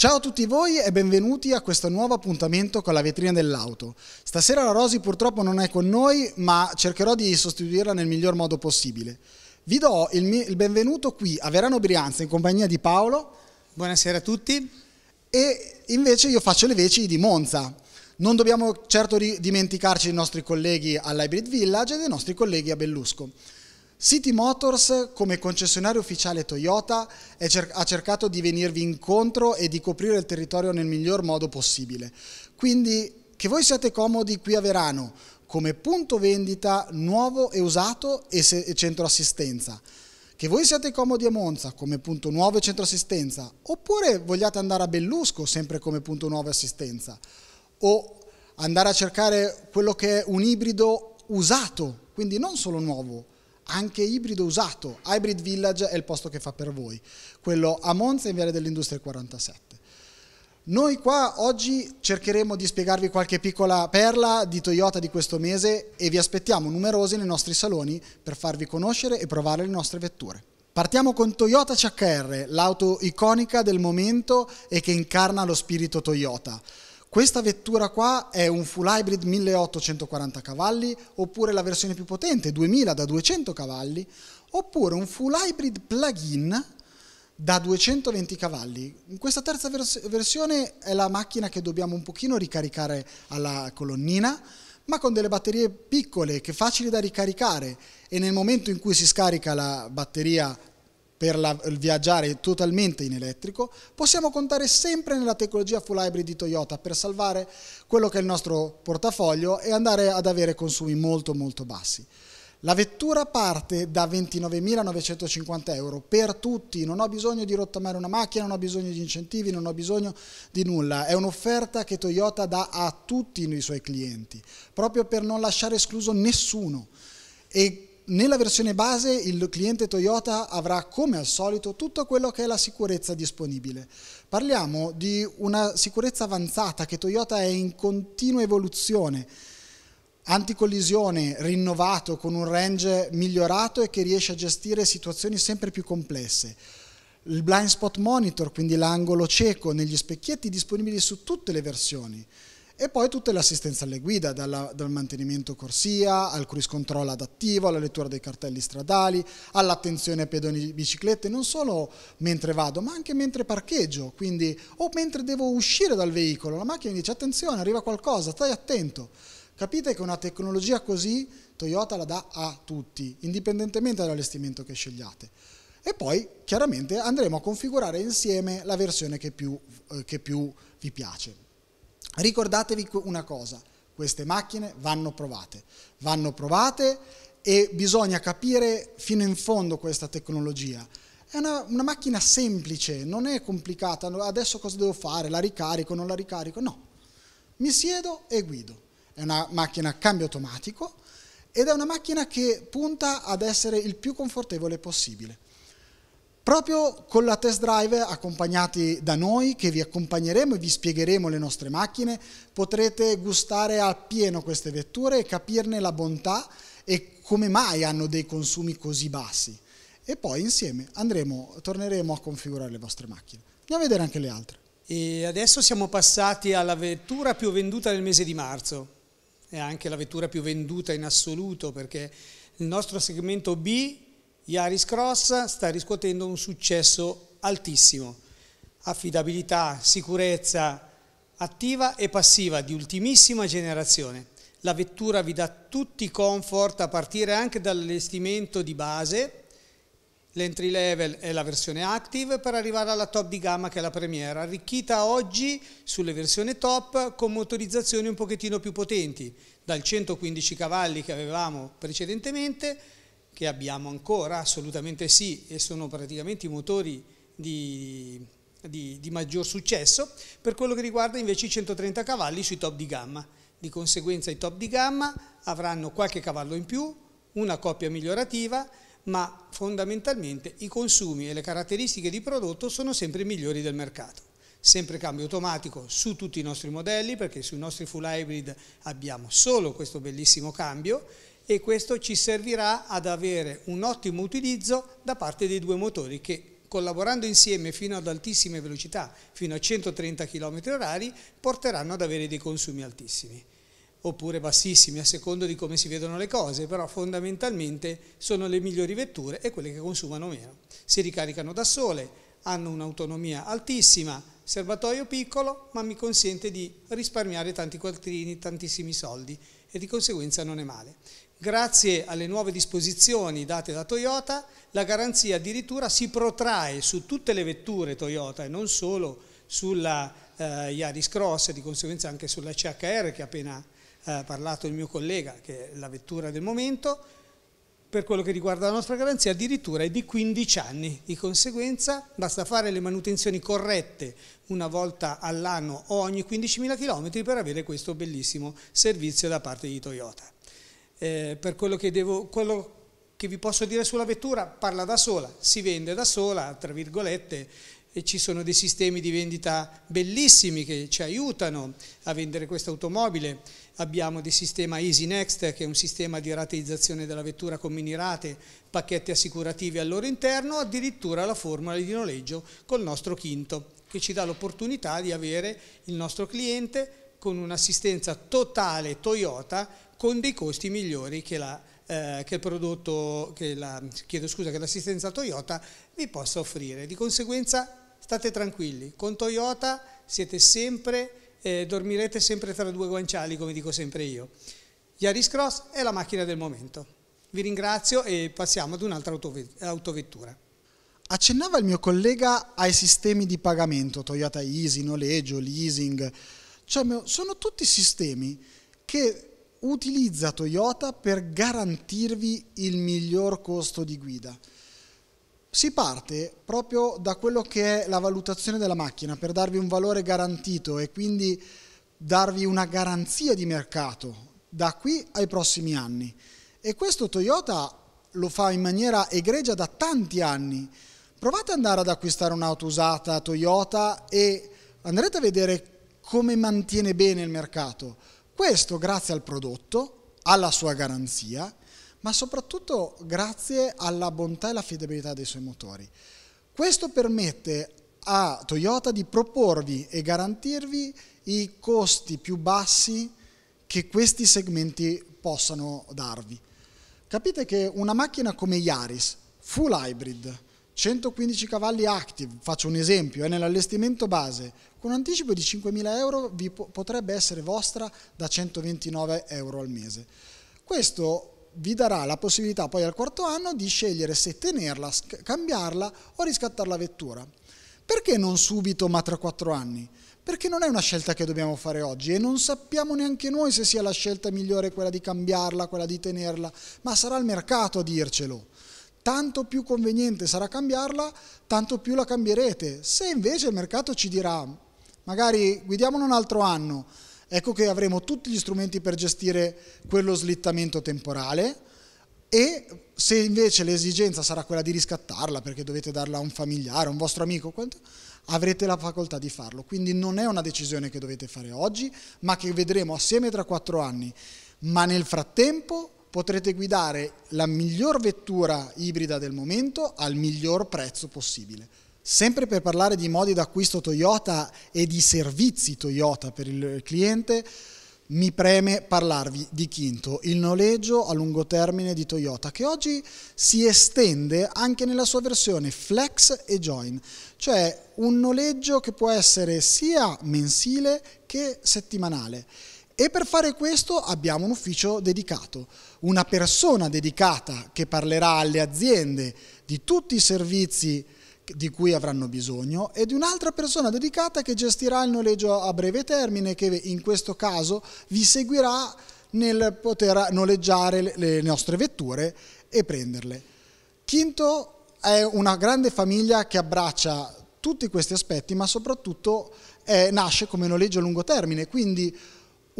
Ciao a tutti voi e benvenuti a questo nuovo appuntamento con la vetrina dell'auto. Stasera la Rosy purtroppo non è con noi, ma cercherò di sostituirla nel miglior modo possibile. Vi do il, mio, il benvenuto qui a Verano Brianza in compagnia di Paolo. Buonasera a tutti. E invece io faccio le veci di Monza. Non dobbiamo certo dimenticarci dei nostri colleghi all'Hybrid Village e dei nostri colleghi a Bellusco. City Motors, come concessionario ufficiale Toyota, cer- ha cercato di venirvi incontro e di coprire il territorio nel miglior modo possibile. Quindi che voi siate comodi qui a Verano, come punto vendita nuovo e usato e, se- e centro assistenza che voi siate comodi a Monza come punto nuovo e centro assistenza, oppure vogliate andare a Bellusco sempre come punto nuovo e assistenza, o andare a cercare quello che è un ibrido usato, quindi non solo nuovo, anche ibrido usato. Hybrid Village è il posto che fa per voi, quello a Monza in Viale dell'Industria 47. Noi qua oggi cercheremo di spiegarvi qualche piccola perla di Toyota di questo mese e vi aspettiamo numerosi nei nostri saloni per farvi conoscere e provare le nostre vetture. Partiamo con Toyota CHR, l'auto iconica del momento e che incarna lo spirito Toyota. Questa vettura qua è un full hybrid 1840 cavalli, oppure la versione più potente 2000 da 200 cavalli, oppure un full hybrid plug-in da 220 cavalli. In questa terza vers- versione è la macchina che dobbiamo un pochino ricaricare alla colonnina, ma con delle batterie piccole che facili da ricaricare e nel momento in cui si scarica la batteria per la, viaggiare totalmente in elettrico, possiamo contare sempre nella tecnologia full hybrid di Toyota per salvare quello che è il nostro portafoglio e andare ad avere consumi molto molto bassi. La vettura parte da 29.950 euro per tutti, non ho bisogno di rottamare una macchina, non ho bisogno di incentivi, non ho bisogno di nulla, è un'offerta che Toyota dà a tutti i suoi clienti, proprio per non lasciare escluso nessuno. E nella versione base il cliente Toyota avrà come al solito tutto quello che è la sicurezza disponibile. Parliamo di una sicurezza avanzata che Toyota è in continua evoluzione, anticollisione rinnovato con un range migliorato e che riesce a gestire situazioni sempre più complesse. Il blind spot monitor, quindi l'angolo cieco negli specchietti disponibili su tutte le versioni e poi tutte le assistenze alle guida, dalla, dal mantenimento corsia, al cruise control adattivo, alla lettura dei cartelli stradali, all'attenzione ai pedoni biciclette, non solo mentre vado, ma anche mentre parcheggio, quindi o mentre devo uscire dal veicolo, la macchina mi dice attenzione, arriva qualcosa, stai attento. Capite che una tecnologia così Toyota la dà a tutti, indipendentemente dall'allestimento che scegliate. E poi chiaramente andremo a configurare insieme la versione che più, eh, che più vi piace. Ricordatevi una cosa, queste macchine vanno provate, vanno provate e bisogna capire fino in fondo questa tecnologia. È una, una, macchina semplice, non è complicata, adesso cosa devo fare? La ricarico, non la ricarico? No, mi siedo e guido. È una macchina a cambio automatico ed è una macchina che punta ad essere il più confortevole possibile proprio con la test drive accompagnati da noi che vi accompagneremo e vi spiegheremo le nostre macchine, potrete gustare appieno queste vetture e capirne la bontà e come mai hanno dei consumi così bassi. E poi insieme andremo, torneremo a configurare le vostre macchine. Andiamo a vedere anche le altre. E adesso siamo passati alla vettura più venduta del mese di marzo. È anche la vettura più venduta in assoluto perché il nostro segmento B Yaris Cross sta riscuotendo un successo altissimo. Affidabilità, sicurezza attiva e passiva di ultimissima generazione. La vettura vi dà tutti i comfort a partire anche dall'allestimento di base, l'entry level è la versione active per arrivare alla top di gamma che è la Premiere, arricchita oggi sulle versioni top con motorizzazioni un pochettino più potenti, dal 115 cavalli che avevamo precedentemente che abbiamo ancora, assolutamente sì, e sono praticamente i motori di, di, di maggior successo, per quello che riguarda invece i 130 cavalli sui top di gamma. Di conseguenza i top di gamma avranno qualche cavallo in più, una coppia migliorativa, ma fondamentalmente i consumi e le caratteristiche di prodotto sono sempre migliori del mercato. Sempre cambio automatico su tutti i nostri modelli, perché sui nostri full hybrid abbiamo solo questo bellissimo cambio e questo ci servirà ad avere un ottimo utilizzo da parte dei due motori che collaborando insieme fino ad altissime velocità, fino a 130 km h porteranno ad avere dei consumi altissimi oppure bassissimi a seconda di come si vedono le cose, però fondamentalmente sono le migliori vetture e quelle che consumano meno. Si ricaricano da sole, hanno un'autonomia altissima, serbatoio piccolo, ma mi consente di risparmiare tanti quattrini, tantissimi soldi e di conseguenza non è male grazie alle nuove disposizioni date da Toyota, la garanzia addirittura si protrae su tutte le vetture Toyota e non solo sulla eh, Yaris Cross e di conseguenza anche sulla CHR che ha appena eh, parlato il mio collega, che è la vettura del momento, per quello che riguarda la nostra garanzia addirittura è di 15 anni, di conseguenza basta fare le manutenzioni corrette una volta all'anno o ogni 15.000 km per avere questo bellissimo servizio da parte di Toyota eh, per quello che, devo, quello che vi posso dire sulla vettura parla da sola, si vende da sola, tra virgolette, e ci sono dei sistemi di vendita bellissimi che ci aiutano a vendere questa automobile. Abbiamo di sistema Easy Next, che è un sistema di rateizzazione della vettura con mini rate, pacchetti assicurativi al loro interno, addirittura la formula di noleggio col nostro quinto, che ci dà l'opportunità di avere il nostro cliente con un'assistenza totale Toyota con dei costi migliori che la eh, che il prodotto, che la, chiedo scusa, che l'assistenza Toyota vi possa offrire. Di conseguenza state tranquilli, con Toyota siete sempre, eh, dormirete sempre tra due guanciali, come dico sempre io. Yaris Cross è la macchina del momento. Vi ringrazio e passiamo ad un'altra autovettura. Accennava il mio collega ai sistemi di pagamento, Toyota Easy, noleggio, leasing, cioè, sono tutti sistemi che utilizza Toyota per garantirvi il miglior costo di guida. Si parte proprio da quello che è la valutazione della macchina per darvi un valore garantito e quindi darvi una garanzia di mercato da qui ai prossimi anni. E questo Toyota lo fa in maniera egregia da tanti anni. Provate ad andare ad acquistare un'auto usata Toyota e andrete a vedere come mantiene bene il mercato? Questo grazie al prodotto, alla sua garanzia, ma soprattutto grazie alla bontà e alla affidabilità dei suoi motori. Questo permette a Toyota di proporvi e garantirvi i costi più bassi che questi segmenti possano darvi. Capite che una macchina come Yaris, full hybrid, 115 cavalli active, faccio un esempio, è eh, nell'allestimento base, con un anticipo di 5.000 euro vi po- potrebbe essere vostra da 129 euro al mese. Questo vi darà la possibilità poi al quarto anno di scegliere se tenerla, sc- cambiarla o riscattare la vettura. Perché non subito ma tra 4 anni? Perché non è una scelta che dobbiamo fare oggi e non sappiamo neanche noi se sia la scelta migliore quella di cambiarla, quella di tenerla, ma sarà il mercato a dircelo tanto più conveniente sarà cambiarla, tanto più la cambierete. Se invece il mercato ci dirà, magari guidiamolo un altro anno, ecco che avremo tutti gli strumenti per gestire quello slittamento temporale e se invece l'esigenza sarà quella di riscattarla perché dovete darla a un familiare, a un vostro amico, avrete la facoltà di farlo. Quindi non è una decisione che dovete fare oggi, ma che vedremo assieme tra quattro anni. Ma nel frattempo potrete guidare la miglior vettura ibrida del momento al miglior prezzo possibile. Sempre per parlare di modi d'acquisto Toyota e di servizi Toyota per il cliente, mi preme parlarvi di Quinto, il noleggio a lungo termine di Toyota, che oggi si estende anche nella sua versione Flex e Join, cioè un noleggio che può essere sia mensile che settimanale e per fare questo abbiamo un ufficio dedicato, una persona dedicata che parlerà alle aziende di tutti i servizi di cui avranno bisogno e di un'altra persona dedicata che gestirà il noleggio a breve termine che in questo caso vi seguirà nel poter noleggiare le nostre vetture e prenderle. Quinto è una grande famiglia che abbraccia tutti questi aspetti ma soprattutto è, eh, nasce come noleggio a lungo termine, quindi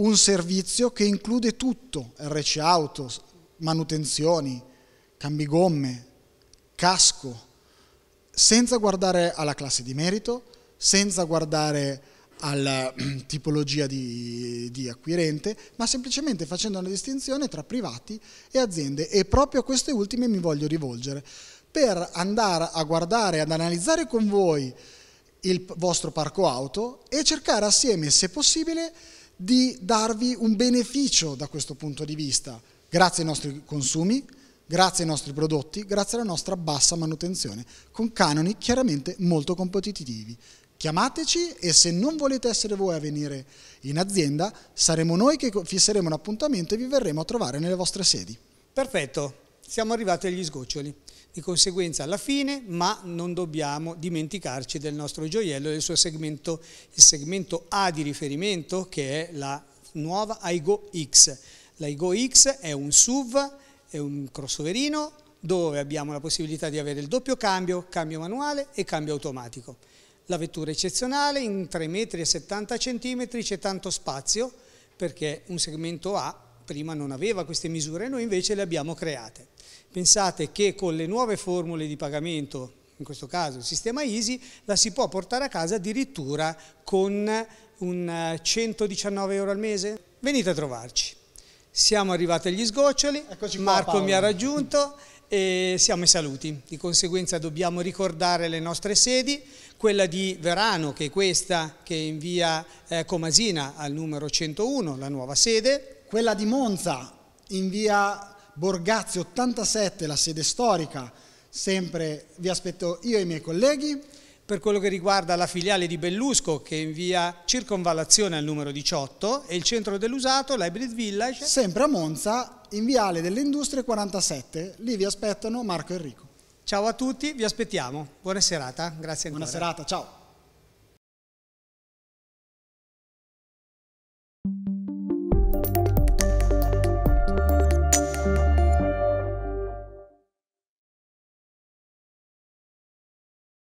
un servizio che include tutto, RC auto, manutenzioni, cambi gomme, casco, senza guardare alla classe di merito, senza guardare alla tipologia di, di, acquirente, ma semplicemente facendo una distinzione tra privati e aziende e proprio a queste ultime mi voglio rivolgere per andare a guardare, ad analizzare con voi il vostro parco auto e cercare assieme, se possibile, di darvi un beneficio da questo punto di vista, grazie ai nostri consumi, grazie ai nostri prodotti, grazie alla nostra bassa manutenzione, con canoni chiaramente molto competitivi. Chiamateci e se non volete essere voi a venire in azienda, saremo noi che fisseremo un appuntamento e vi verremo a trovare nelle vostre sedi. Perfetto, siamo arrivati agli sgoccioli. Di conseguenza alla fine, ma non dobbiamo dimenticarci del nostro gioiello e del suo segmento, il segmento A di riferimento che è la nuova iGo X. La iGo X è un SUV, è un crossoverino dove abbiamo la possibilità di avere il doppio cambio, cambio manuale e cambio automatico. La vettura è eccezionale, in 3,70 m c'è tanto spazio perché un segmento A prima non aveva queste misure, noi invece le abbiamo create. Pensate che con le nuove formule di pagamento, in questo caso il sistema Easy, la si può portare a casa addirittura con un 119 eh, euro al mese? Venite a trovarci. Siamo arrivati agli sgoccioli, Eccoci Marco qua, mi ha raggiunto e siamo ai saluti. Di conseguenza dobbiamo ricordare le nostre sedi, quella di Verano che è questa che è in via eh, Comasina al numero 101, la nuova sede, quella di Monza in via Borgazzi 87, la sede storica, sempre vi aspetto io e i miei colleghi. Per quello che riguarda la filiale di Bellusco che è in via Circonvallazione al numero 18 e il centro dell'usato, l'Hybrid Village. Sempre a Monza, in viale delle Industrie 47, lì vi aspettano Marco e Enrico. Ciao a tutti, vi aspettiamo. Buona serata, grazie ancora. Buona serata, ciao.